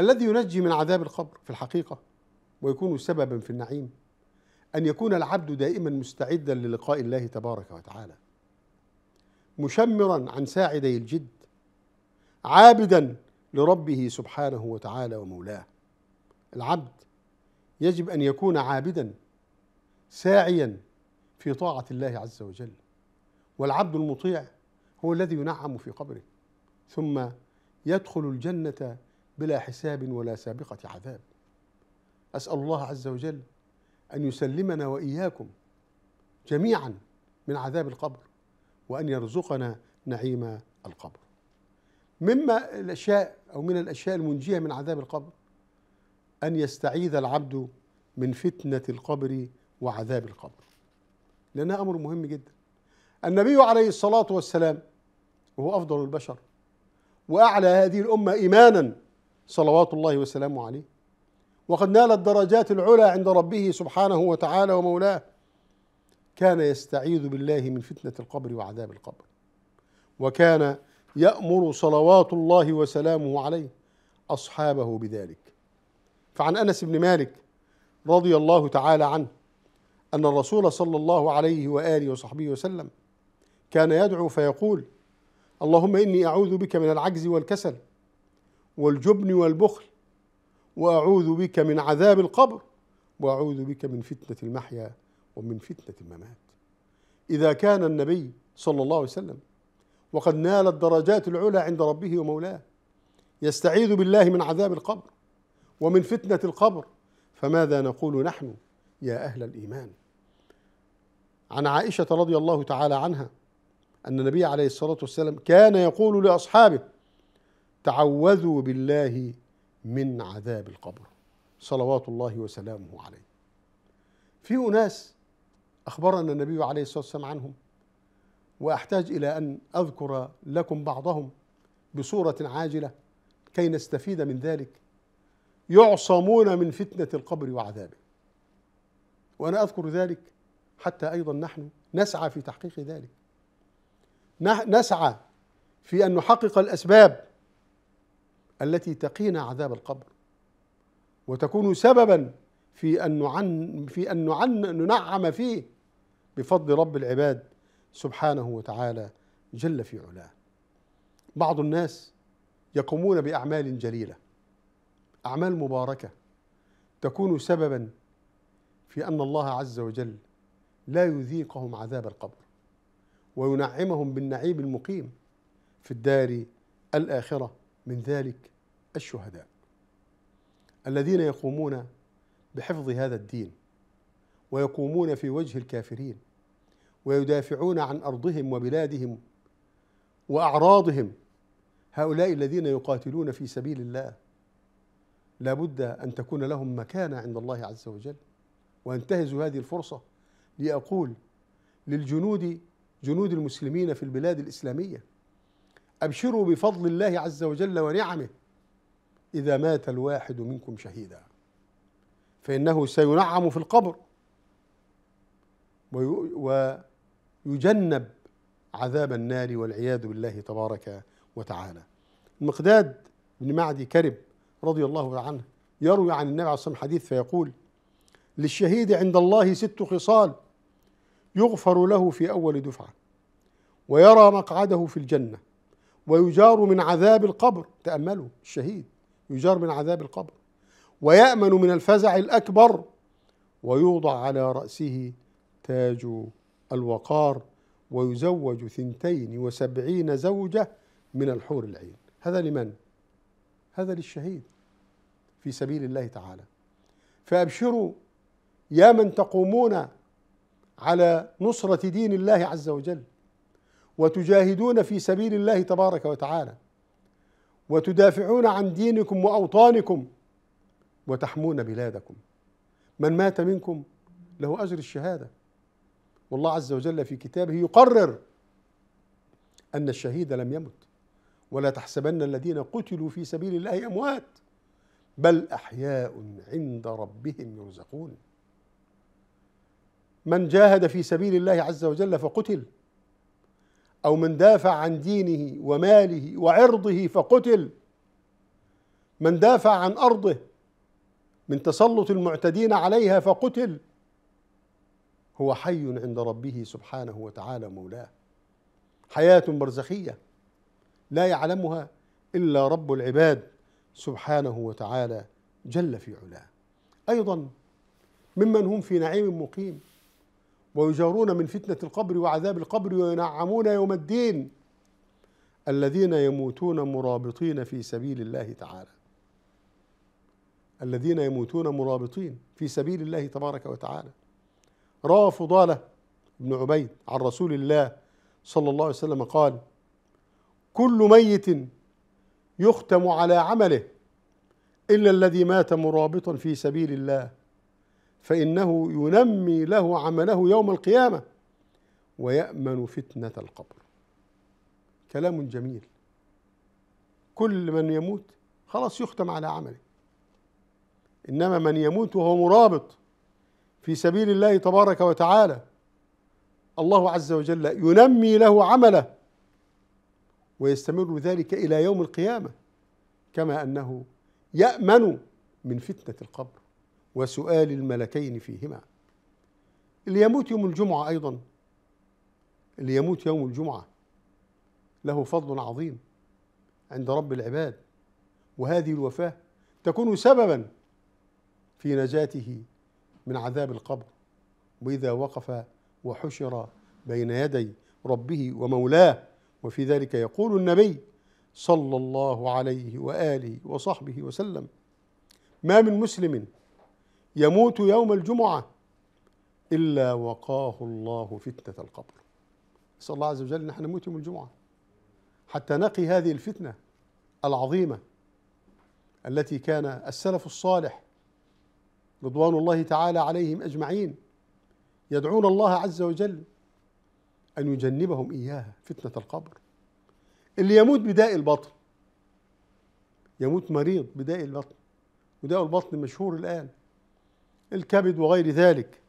الذي ينجي من عذاب القبر في الحقيقة ويكون سببا في النعيم أن يكون العبد دائما مستعدا للقاء الله تبارك وتعالى مشمرا عن ساعدي الجد عابدا لربه سبحانه وتعالى ومولاه العبد يجب أن يكون عابدا ساعيا في طاعة الله عز وجل والعبد المطيع هو الذي ينعم في قبره ثم يدخل الجنة بلا حساب ولا سابقة عذاب أسأل الله عز وجل أن يسلمنا وإياكم جميعا من عذاب القبر وأن يرزقنا نعيم القبر مما الأشياء أو من الأشياء المنجية من عذاب القبر أن يستعيذ العبد من فتنة القبر وعذاب القبر لأنها أمر مهم جدا النبي عليه الصلاة والسلام وهو أفضل البشر وأعلى هذه الأمة إيمانا صلوات الله وسلامه عليه وقد نال الدرجات العلى عند ربه سبحانه وتعالى ومولاه كان يستعيذ بالله من فتنة القبر وعذاب القبر وكان يأمر صلوات الله وسلامه عليه أصحابه بذلك فعن أنس بن مالك رضي الله تعالى عنه أن الرسول صلى الله عليه وآله وصحبه وسلم كان يدعو فيقول اللهم إني أعوذ بك من العجز والكسل والجبن والبخل واعوذ بك من عذاب القبر واعوذ بك من فتنه المحيا ومن فتنه الممات اذا كان النبي صلى الله عليه وسلم وقد نال الدرجات العلى عند ربه ومولاه يستعيذ بالله من عذاب القبر ومن فتنه القبر فماذا نقول نحن يا اهل الايمان عن عائشه رضي الله تعالى عنها ان النبي عليه الصلاه والسلام كان يقول لاصحابه تعوذوا بالله من عذاب القبر صلوات الله وسلامه عليه في أناس أخبرنا النبي عليه الصلاة والسلام عنهم وأحتاج إلى أن أذكر لكم بعضهم بصورة عاجلة كي نستفيد من ذلك يعصمون من فتنة القبر وعذابه وأنا أذكر ذلك حتى أيضا نحن نسعى في تحقيق ذلك نسعى في أن نحقق الأسباب التي تقينا عذاب القبر وتكون سببا في ان نعن في ان نعن ننعم فيه بفضل رب العباد سبحانه وتعالى جل في علاه بعض الناس يقومون باعمال جليله اعمال مباركه تكون سببا في ان الله عز وجل لا يذيقهم عذاب القبر وينعمهم بالنعيم المقيم في الدار الاخره من ذلك الشهداء الذين يقومون بحفظ هذا الدين ويقومون في وجه الكافرين ويدافعون عن ارضهم وبلادهم واعراضهم هؤلاء الذين يقاتلون في سبيل الله لا بد ان تكون لهم مكانه عند الله عز وجل وانتهز هذه الفرصه لاقول للجنود جنود المسلمين في البلاد الاسلاميه ابشروا بفضل الله عز وجل ونعمه إذا مات الواحد منكم شهيدا فإنه سينعم في القبر ويجنب عذاب النار والعياذ بالله تبارك وتعالى المقداد بن معدي كرب رضي الله عنه يروي عن النبي عليه الصلاة والسلام حديث فيقول للشهيد عند الله ست خصال يغفر له في أول دفعة ويرى مقعده في الجنة ويجار من عذاب القبر تأملوا الشهيد يجار من عذاب القبر ويأمن من الفزع الأكبر ويوضع على رأسه تاج الوقار ويزوج ثنتين وسبعين زوجة من الحور العين هذا لمن؟ هذا للشهيد في سبيل الله تعالى فأبشروا يا من تقومون على نصرة دين الله عز وجل وتجاهدون في سبيل الله تبارك وتعالى وتدافعون عن دينكم واوطانكم وتحمون بلادكم من مات منكم له اجر الشهاده والله عز وجل في كتابه يقرر ان الشهيد لم يمت ولا تحسبن الذين قتلوا في سبيل الله اموات بل احياء عند ربهم يرزقون من جاهد في سبيل الله عز وجل فقتل أو من دافع عن دينه وماله وعرضه فقتل من دافع عن أرضه من تسلط المعتدين عليها فقتل هو حي عند ربه سبحانه وتعالى مولاه حياة برزخية لا يعلمها إلا رب العباد سبحانه وتعالى جل في علاه أيضا ممن هم في نعيم مقيم ويجارون من فتنة القبر وعذاب القبر وينعمون يوم الدين الذين يموتون مرابطين في سبيل الله تعالى الذين يموتون مرابطين في سبيل الله تبارك وتعالى روى فضالة بن عبيد عن رسول الله صلى الله عليه وسلم قال كل ميت يختم على عمله إلا الذي مات مرابطا في سبيل الله فإنه ينمي له عمله يوم القيامة ويأمن فتنة القبر كلام جميل كل من يموت خلاص يختم على عمله إنما من يموت وهو مرابط في سبيل الله تبارك وتعالى الله عز وجل ينمي له عمله ويستمر ذلك إلى يوم القيامة كما أنه يأمن من فتنة القبر وسؤال الملكين فيهما اللي يموت يوم الجمعة أيضا اللي يموت يوم الجمعة له فضل عظيم عند رب العباد وهذه الوفاة تكون سببا في نجاته من عذاب القبر وإذا وقف وحشر بين يدي ربه ومولاه وفي ذلك يقول النبي صلى الله عليه وآله وصحبه وسلم ما من مسلم يموت يوم الجمعة إلا وقاه الله فتنة القبر نسأل الله عز وجل أن احنا نموت يوم الجمعة حتى نقي هذه الفتنة العظيمة التي كان السلف الصالح رضوان الله تعالى عليهم أجمعين يدعون الله عز وجل أن يجنبهم إياها فتنة القبر اللي يموت بداء البطن يموت مريض بداء البطن وداء البطن مشهور الآن الكبد وغير ذلك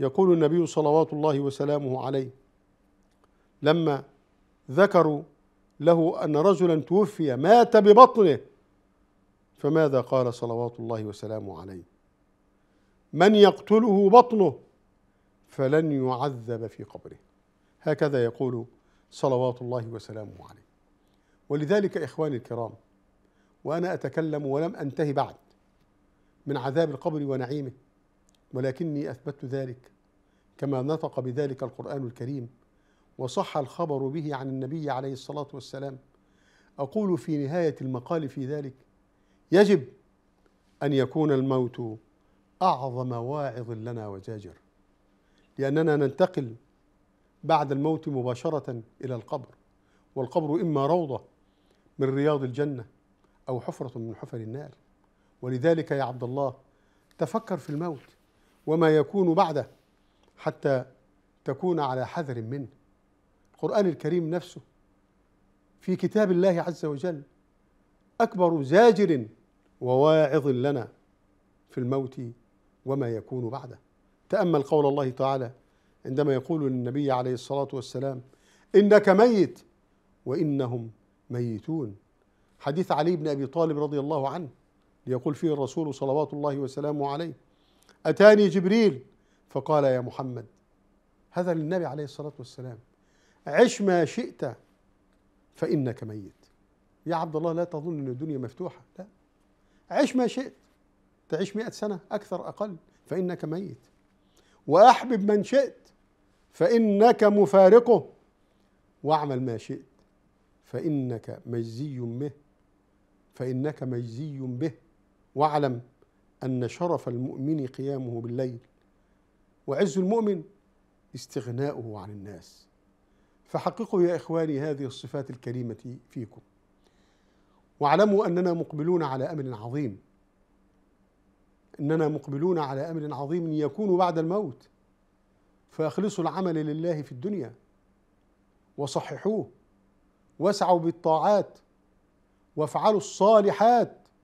يقول النبي صلوات الله وسلامه عليه لما ذكروا له ان رجلا توفي مات ببطنه فماذا قال صلوات الله وسلامه عليه من يقتله بطنه فلن يعذب في قبره هكذا يقول صلوات الله وسلامه عليه ولذلك اخواني الكرام وانا اتكلم ولم انتهي بعد من عذاب القبر ونعيمه ولكني اثبت ذلك كما نطق بذلك القران الكريم وصح الخبر به عن النبي عليه الصلاه والسلام اقول في نهايه المقال في ذلك يجب ان يكون الموت اعظم واعظ لنا وزاجر لاننا ننتقل بعد الموت مباشره الى القبر والقبر اما روضه من رياض الجنه او حفره من حفر النار ولذلك يا عبد الله تفكر في الموت وما يكون بعده حتى تكون على حذر منه القرآن الكريم نفسه في كتاب الله عز وجل أكبر زاجر وواعظ لنا في الموت وما يكون بعده تأمل قول الله تعالى عندما يقول للنبي عليه الصلاة والسلام إنك ميت وإنهم ميتون حديث علي بن أبي طالب رضي الله عنه ليقول فيه الرسول صلوات الله وسلامه عليه أتاني جبريل فقال يا محمد هذا للنبي عليه الصلاة والسلام عش ما شئت فإنك ميت يا عبد الله لا تظن أن الدنيا مفتوحة لا عش ما شئت تعيش مئة سنة أكثر أقل فإنك ميت وأحبب من شئت فإنك مفارقه واعمل ما شئت فإنك مجزي به فإنك مجزي به واعلم ان شرف المؤمن قيامه بالليل وعز المؤمن استغناؤه عن الناس فحققوا يا اخواني هذه الصفات الكريمه فيكم واعلموا اننا مقبلون على امر عظيم اننا مقبلون على امر عظيم يكون بعد الموت فاخلصوا العمل لله في الدنيا وصححوه واسعوا بالطاعات وافعلوا الصالحات